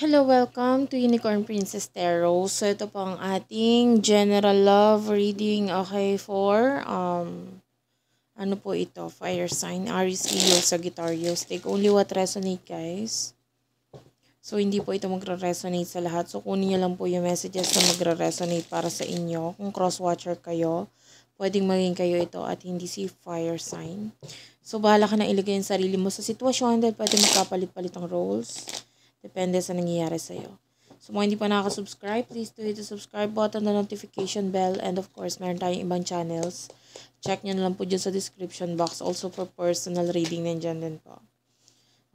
Hello, welcome to Unicorn Princess Tarot. So, ito po ang ating general love reading, okay, for, um, ano po ito, fire sign, Aries, Leo, Sagittarius. Take only what resonate, guys. So, hindi po ito magre-resonate sa lahat. So, kunin niyo lang po yung messages na magre-resonate para sa inyo. Kung cross-watcher kayo, pwedeng maging kayo ito at hindi si fire sign. So, bahala ka na ilagay yung sarili mo sa sitwasyon dahil pwede magkapalit-palit ang roles. Depende sa nangyayari iyo. So, kung hindi pa nakaka-subscribe, please do hit the subscribe button, the notification bell, and of course, meron tayong ibang channels. Check nyo na lang po dyan sa description box. Also, for personal reading, nandyan din po.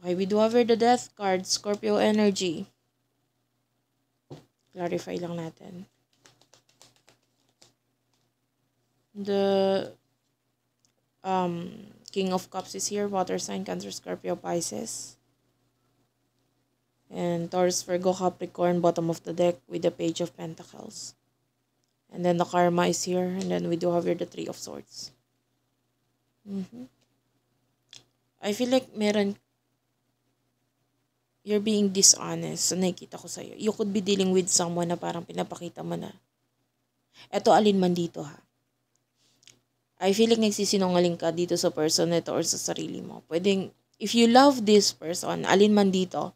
Okay, we do have the death card, Scorpio energy. Clarify lang natin. The um, King of Cups is here, Water sign, Cancer, Scorpio, Pisces and Taurus, Virgo, Capricorn, bottom of the deck with the Page of Pentacles. And then the Karma is here, and then we do have here the Three of Swords. Mm -hmm. I feel like meron, you're being dishonest, so nakikita ko sa'yo. You could be dealing with someone na parang pinapakita mo na, eto alin man dito ha. I feel like nagsisinungaling ka dito sa person nito or sa sarili mo. Pwedeng, if you love this person, alin man dito,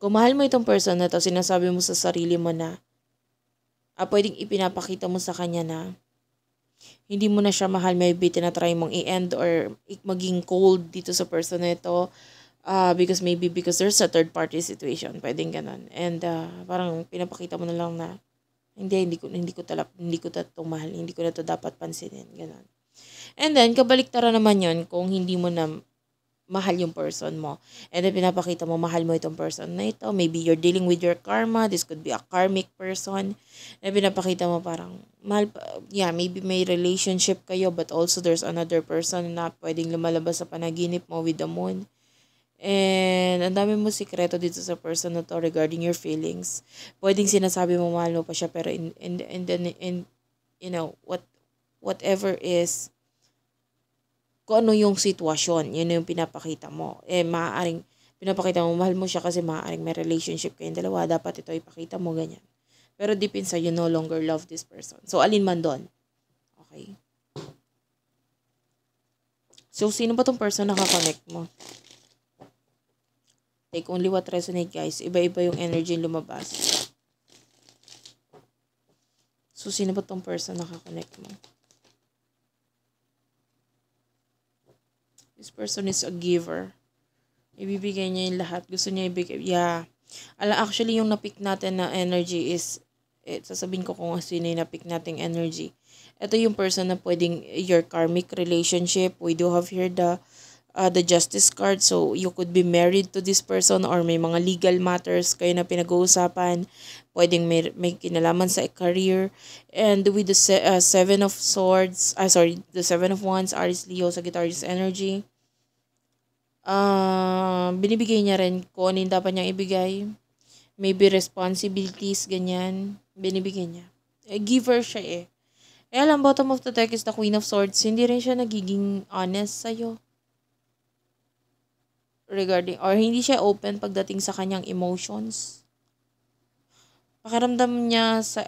kung mahal mo itong person na to, sinasabi mo sa sarili mo na, ah, pwedeng ipinapakita mo sa kanya na, hindi mo na siya mahal, maybe try mong i-end or maging cold dito sa person na ito uh, because maybe because there's a third party situation, pwedeng ganun. And uh, parang pinapakita mo na lang na, hindi, hindi ko, hindi ko, talap, hindi ko na to mahal, hindi ko na to dapat pansinin, ganun. And then, kabaliktara naman yon kung hindi mo na mahal yung person mo. And then pinapakita mo, mahal mo itong person na ito. Maybe you're dealing with your karma. This could be a karmic person. And pinapakita mo parang, mahal pa, yeah, maybe may relationship kayo but also there's another person na pwedeng lumalabas sa panaginip mo with the moon. And ang dami mo sikreto dito sa person na to regarding your feelings. Pwedeng sinasabi mo mahal mo pa siya pero in, in, in, in, in you know, what whatever is kung ano yung sitwasyon. Yun yung pinapakita mo. Eh, maaaring, pinapakita mo, mahal mo siya kasi maaaring may relationship kayong dalawa. Dapat ito ipakita mo, ganyan. Pero deep inside, you no longer love this person. So, alin man doon. Okay. So, sino ba tong person na kakonect mo? Take only what resonate, guys. Iba-iba yung energy lumabas. So, sino ba tong person na kakonect mo? person is a giver. Ibibigay niya yung lahat. Gusto niya ibigay. Yeah. Ala, actually, yung napick natin na energy is, eh, sasabihin ko kung sino yung napick nating energy. Ito yung person na pwedeng your karmic relationship. We do have here the uh, the justice card. So, you could be married to this person or may mga legal matters kayo na pinag-uusapan. Pwedeng may, may kinalaman sa career. And with the se- uh, seven of swords, ah, sorry, the seven of wands, Aries, Leo, Sagittarius energy uh, binibigay niya rin kung ano yung dapat niyang ibigay. Maybe responsibilities, ganyan. Binibigay niya. Eh, giver siya eh. Eh, alam, bottom of the deck is the Queen of Swords. Hindi rin siya nagiging honest sa'yo. Regarding, or hindi siya open pagdating sa kanyang emotions. Pakaramdam niya sa,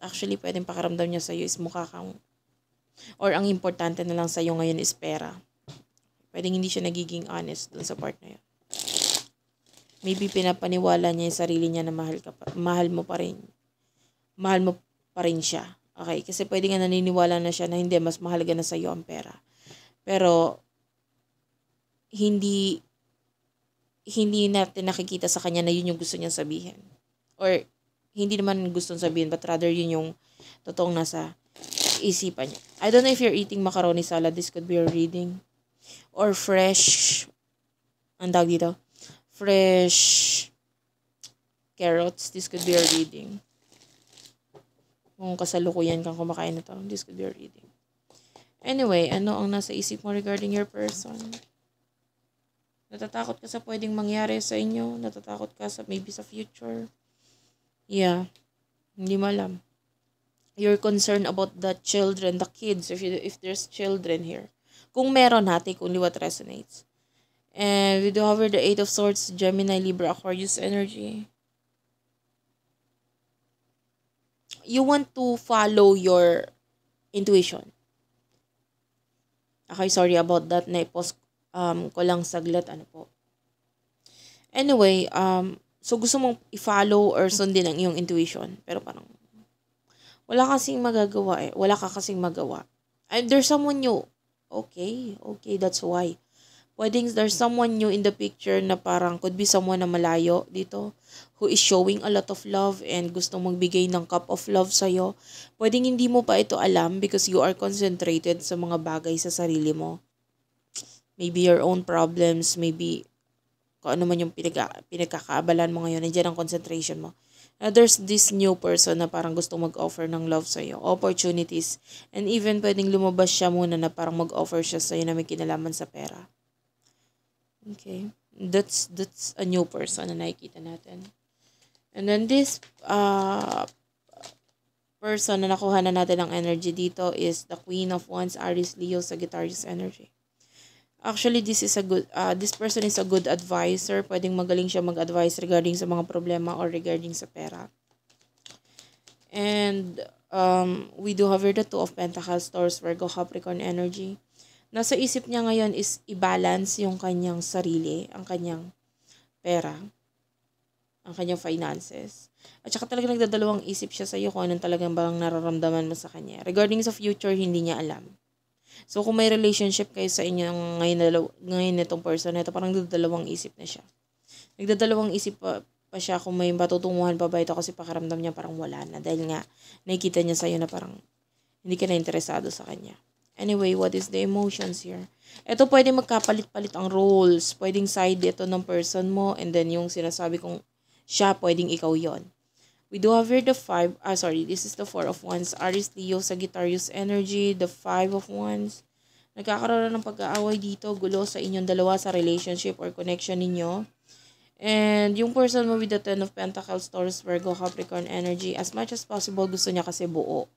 actually, pwedeng pakaramdam niya sa'yo is mukha kang, or ang importante na lang sa'yo ngayon is pera. Pwedeng hindi siya nagiging honest dun sa part na yun. Maybe pinapaniwala niya yung sarili niya na mahal, ka pa, mahal mo pa rin. Mahal mo pa rin siya. Okay? Kasi pwede nga naniniwala na siya na hindi, mas mahalaga na sa'yo ang pera. Pero, hindi hindi natin nakikita sa kanya na yun yung gusto niyang sabihin. Or, hindi naman gustong sabihin, but rather yun yung totoong nasa isipan niya. I don't know if you're eating macaroni salad. This could be your reading or fresh, ang dito, fresh carrots. This could be a reading. Kung kasalukuyan kang kumakain na this could be a reading. Anyway, ano ang nasa isip mo regarding your person? Natatakot ka sa pwedeng mangyari sa inyo? Natatakot ka sa maybe sa future? Yeah. Hindi mo alam. You're concerned about the children, the kids, if, you, if there's children here. Kung meron ha, take only what resonates. And we do hover the Eight of Swords, Gemini, Libra, Aquarius energy. You want to follow your intuition. Okay, sorry about that. na post um, ko lang saglit. Ano po. Anyway, um, so gusto mong i-follow or sundin ang iyong intuition. Pero parang, wala kasing magagawa eh. Wala ka kasing magawa. And there's someone you Okay? Okay, that's why. Pwedeng there's someone new in the picture na parang could be someone na malayo dito who is showing a lot of love and gusto magbigay ng cup of love sa'yo. Pwedeng hindi mo pa ito alam because you are concentrated sa mga bagay sa sarili mo. Maybe your own problems, maybe kung ano man yung pinag pinagkakaabalan mo ngayon, nandiyan ang concentration mo na uh, there's this new person na parang gusto mag-offer ng love sa iyo, opportunities, and even pwedeng lumabas siya muna na parang mag-offer siya sa iyo na may kinalaman sa pera. Okay. That's, that's a new person na nakikita natin. And then this uh, person na nakuha na natin ng energy dito is the Queen of Wands, Aries, Leo, Sagittarius energy. Actually, this is a good uh, this person is a good advisor. Pwedeng magaling siya mag-advise regarding sa mga problema or regarding sa pera. And um, we do have here the Two of Pentacles, Taurus, Virgo, Capricorn energy. Nasa isip niya ngayon is i-balance yung kanyang sarili, ang kanyang pera, ang kanyang finances. At saka talaga nagdadalawang isip siya sa iyo kung anong talagang bang nararamdaman mo sa kanya. Regarding sa future, hindi niya alam So, kung may relationship kayo sa inyo ngayon, ngayon itong person, ito parang dalawang isip na siya. Nagdadalawang isip pa, pa siya kung may patutunguhan pa ba ito kasi pakaramdam niya parang wala na dahil nga nakikita niya sa'yo na parang hindi ka na interesado sa kanya. Anyway, what is the emotions here? Ito pwede magkapalit-palit ang roles. Pwedeng side ito ng person mo and then yung sinasabi kong siya, pwedeng ikaw yon We do have here the 5, ah sorry, this is the 4 of Wands. Aries, Leo, Sagittarius energy, the 5 of Wands. Nagkakaroon ng pag-aaway dito, gulo sa inyong dalawa sa relationship or connection ninyo. And yung person mo with the Ten of Pentacles, Taurus, Virgo, Capricorn energy, as much as possible, gusto niya kasi buo.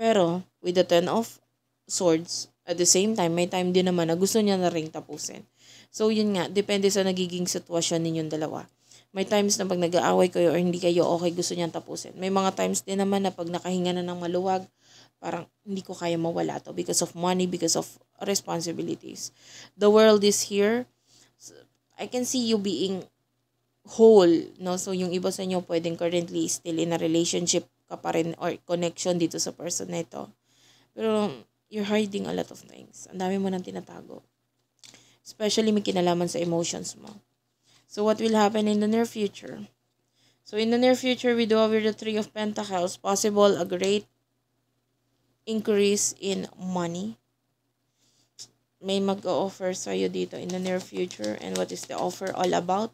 Pero, with the Ten of Swords, at the same time, may time din naman na gusto niya na ring tapusin. So, yun nga, depende sa nagiging sitwasyon ninyong dalawa. May times na pag nag-aaway kayo or hindi kayo okay, gusto niyang tapusin. May mga times din naman na pag nakahinga na ng maluwag, parang hindi ko kaya mawala to because of money, because of responsibilities. The world is here. I can see you being whole, no? So, yung iba sa inyo pwedeng currently still in a relationship ka pa rin or connection dito sa person na ito. Pero, you're hiding a lot of things. Ang dami mo nang tinatago. Especially may kinalaman sa emotions mo. So what will happen in the near future? So in the near future, we do have the Three of Pentacles, possible a great increase in money. May mag-offer sa'yo dito in the near future. And what is the offer all about?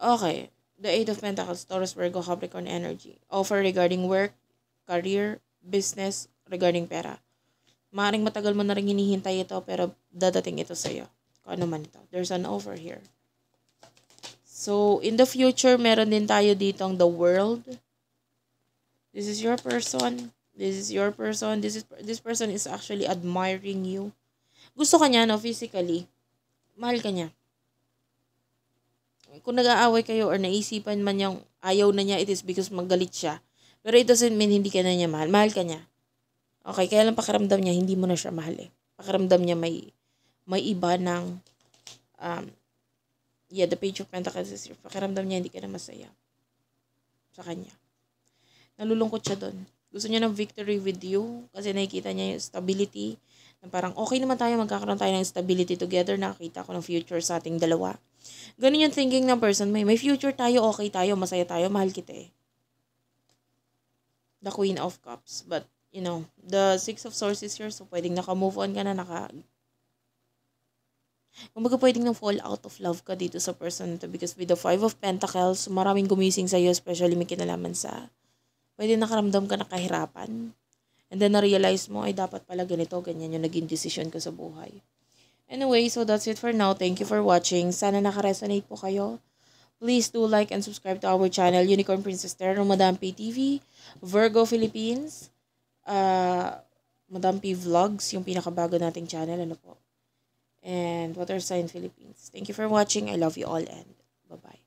Okay. The Eight of Pentacles, Taurus, Virgo, Capricorn energy. Offer regarding work, career, business, regarding pera. Maring matagal mo na rin hinihintay ito pero dadating ito sa'yo. Kung ano man ito. There's an offer here. So, in the future, meron din tayo dito ang the world. This is your person. This is your person. This is this person is actually admiring you. Gusto kanya, no, physically. Mahal ka niya. Kung nag-aaway kayo or naisipan man yung ayaw na niya, it is because magalit siya. Pero it doesn't mean hindi ka na niya mahal. Mahal ka niya. Okay, kaya lang pakiramdam niya, hindi mo na siya mahal eh. Pakiramdam niya may, may iba ng um, yeah, the page of pentacles is your pakiramdam niya hindi ka na masaya sa kanya. Nalulungkot siya doon. Gusto niya ng victory with you kasi nakikita niya yung stability na parang okay naman tayo, magkakaroon tayo ng stability together, nakakita ko ng future sa ating dalawa. Ganun yung thinking ng person, may, may future tayo, okay tayo, masaya tayo, mahal kita eh. The Queen of Cups. But, you know, the Six of Swords is here, so pwedeng naka-move on ka na, naka Kumbaga pwedeng nang fall out of love ka dito sa person to because with the Five of Pentacles, maraming gumising sa'yo, especially may kinalaman sa, pwede nakaramdam ka na kahirapan. And then na-realize mo, ay dapat pala ganito, ganyan yung naging decision ko sa buhay. Anyway, so that's it for now. Thank you for watching. Sana nakaresonate po kayo. Please do like and subscribe to our channel, Unicorn Princess Terror, Madam P TV, Virgo Philippines, uh, Madam P Vlogs, yung pinakabago nating channel. Ano po? and what are Sign Philippines. Thank you for watching. I love you all and bye-bye.